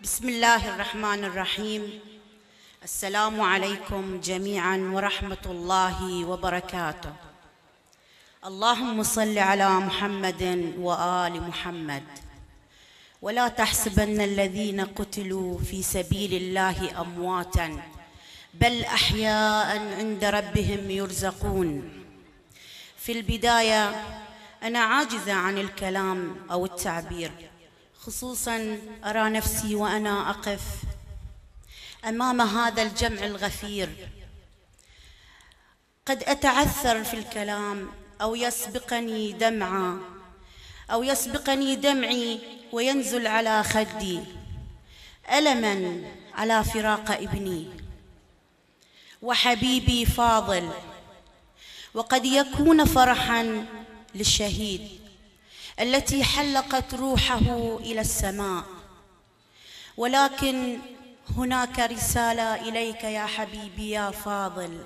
بسم الله الرحمن الرحيم السلام عليكم جميعا ورحمه الله وبركاته اللهم صل على محمد وال محمد ولا تحسبن الذين قتلوا في سبيل الله امواتا بل احياء عند ربهم يرزقون في البدايه انا عاجزه عن الكلام او التعبير خصوصا أرى نفسي وأنا أقف أمام هذا الجمع الغفير قد أتعثر في الكلام أو يسبقني دمعا أو يسبقني دمعي وينزل على خدي ألما على فراق ابني وحبيبي فاضل وقد يكون فرحا للشهيد التي حلقت روحه الى السماء ولكن هناك رساله اليك يا حبيبي يا فاضل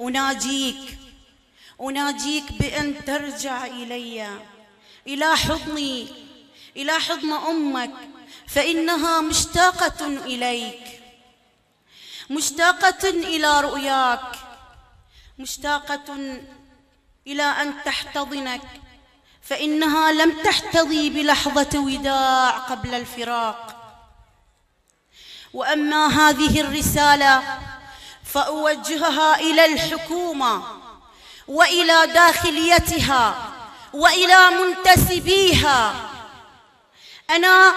اناجيك اناجيك بان ترجع الي الى حضني الى حضن امك فانها مشتاقه اليك مشتاقه الى رؤياك مشتاقه الى ان تحتضنك فإنها لم تحتضي بلحظة وداع قبل الفراق وأما هذه الرسالة فأوجهها إلى الحكومة وإلى داخليتها وإلى منتسبيها أنا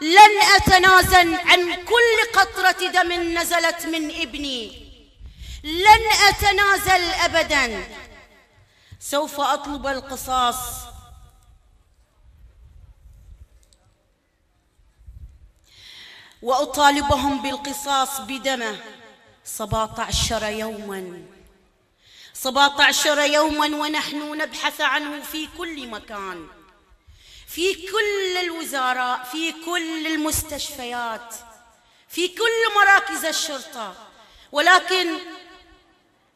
لن أتنازل عن كل قطرة دم نزلت من ابني لن أتنازل أبدا سوف أطلب القصاص وأطالبهم بالقصاص بدمه سبعة عشر يوما سبعة عشر يوما ونحن نبحث عنه في كل مكان في كل الوزراء في كل المستشفيات في كل مراكز الشرطة ولكن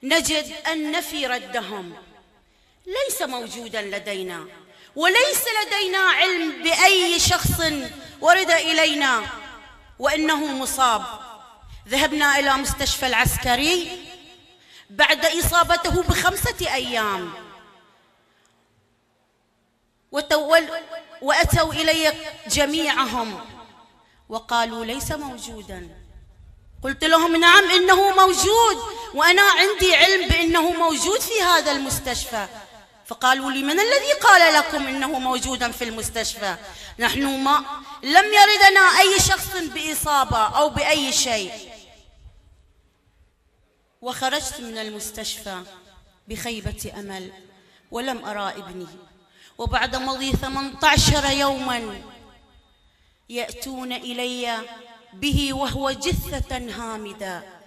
نجد أن نفي ردهم ليس موجودا لدينا وليس لدينا علم بأي شخص ورد إلينا وانه مصاب ذهبنا الى مستشفى العسكري بعد اصابته بخمسه ايام وتول واتوا الي جميعهم وقالوا ليس موجودا قلت لهم نعم انه موجود وانا عندي علم بانه موجود في هذا المستشفى فقالوا لي من الذي قال لكم انه موجودا في المستشفى نحن ما لم يردنا اي شخص باصابه او باي شيء وخرجت من المستشفى بخيبه امل ولم ارى ابني وبعد مضي 18 يوما ياتون الي به وهو جثه هامده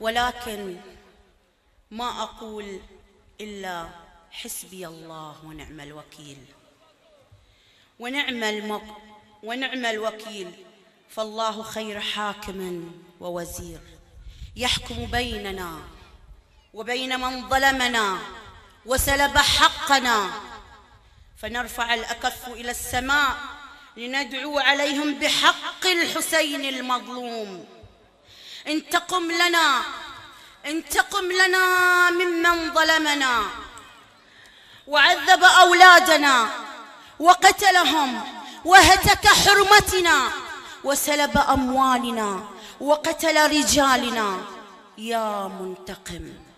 ولكن ما أقول إلا حسبي الله ونعم الوكيل ونعم المق ونعم الوكيل فالله خير حاكم ووزير يحكم بيننا وبين من ظلمنا وسلب حقنا فنرفع الأكف إلى السماء لندعو عليهم بحق الحسين المظلوم انتقم لنا انتقم لنا ممن ظلمنا وعذب أولادنا وقتلهم وهتك حرمتنا وسلب أموالنا وقتل رجالنا يا منتقم